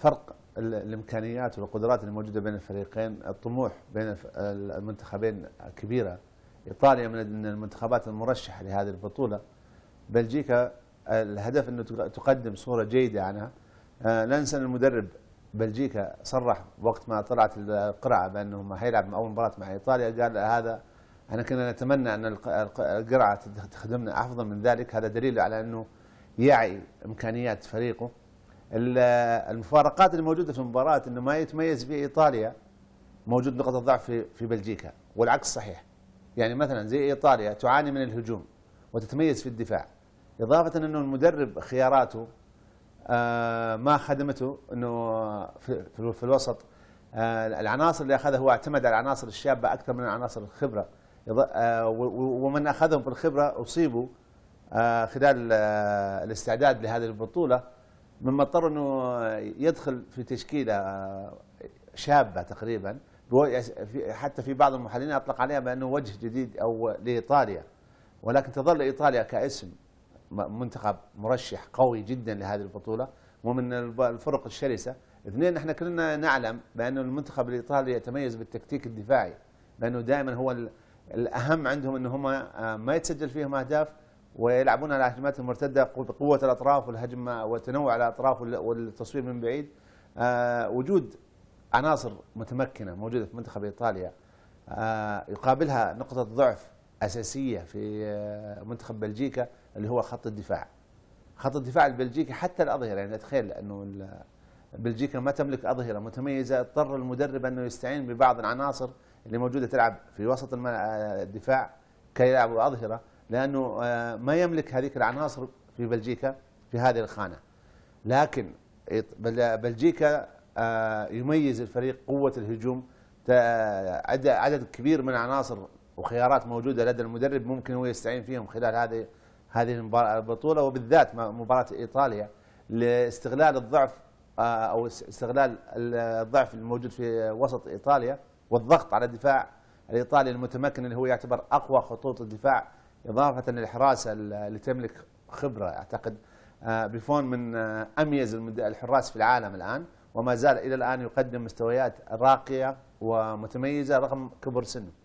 فرق الامكانيات والقدرات الموجوده بين الفريقين الطموح بين المنتخبين كبيره ايطاليا من المنتخبات المرشحه لهذه البطوله بلجيكا آه، الهدف انه تقدم صوره جيده عنها آه، لا ننسى ان المدرب بلجيكا صرح وقت ما طلعت القرعه بانه ما حيلعب اول مباراه مع ايطاليا قال هذا احنا كنا نتمنى ان القرعه تخدمنا افضل من ذلك هذا دليل على انه يعي امكانيات فريقه المفارقات الموجوده في المباراه انه ما يتميز في ايطاليا موجود نقطه ضعف في في بلجيكا والعكس صحيح يعني مثلا زي ايطاليا تعاني من الهجوم وتتميز في الدفاع اضافه انه المدرب خياراته آه، ما خدمته انه في, في الوسط آه، العناصر اللي اخذها هو اعتمد على العناصر الشابه اكثر من العناصر الخبره آه، ومن اخذهم في الخبره اصيبوا خلال الاستعداد لهذه البطوله مما اضطر انه يدخل في تشكيله شابه تقريبا حتى في بعض المحللين اطلق عليها بانه وجه جديد او لايطاليا ولكن تظل ايطاليا كاسم منتخب مرشح قوي جدا لهذه البطوله ومن الفرق الشرسه اثنين احنا كلنا نعلم بان المنتخب الايطالي يتميز بالتكتيك الدفاعي بانه دائما هو الاهم عندهم ان هم آه، ما يتسجل فيهم اهداف ويلعبون على الهجمات المرتده بقوه الاطراف والهجمة والتنوع على الاطراف والتصوير من بعيد آه، وجود عناصر متمكنه موجوده في منتخب ايطاليا آه، يقابلها نقطه ضعف اساسيه في آه، منتخب بلجيكا اللي هو خط الدفاع خط الدفاع البلجيكي حتى الاظهره يعني تخيل انه بلجيكا ما تملك اظهره متميزه اضطر المدرب انه يستعين ببعض العناصر اللي موجوده تلعب في وسط الدفاع كي يلعبوا اظهره لأنه آه، ما يملك هذيك العناصر في بلجيكا في هذه الخانة لكن بلجيكا آه، يميز الفريق قوة الهجوم عدد كبير من العناصر وخيارات موجودة لدى المدرب ممكن هو يستعين فيهم خلال هذه هذه البطولة وبالذات مباراة إيطاليا لاستغلال الضعف آه، أو استغلال الضعف الموجود في وسط إيطاليا والضغط على الدفاع الإيطالي المتمكن اللي هو يعتبر أقوى خطوط الدفاع إضافة للحراسة اللي تملك خبرة أعتقد آه، بيفون من آه، أميز الحراس في العالم الآن وما زال إلى الآن يقدم مستويات راقية ومتميزة رغم كبر سنه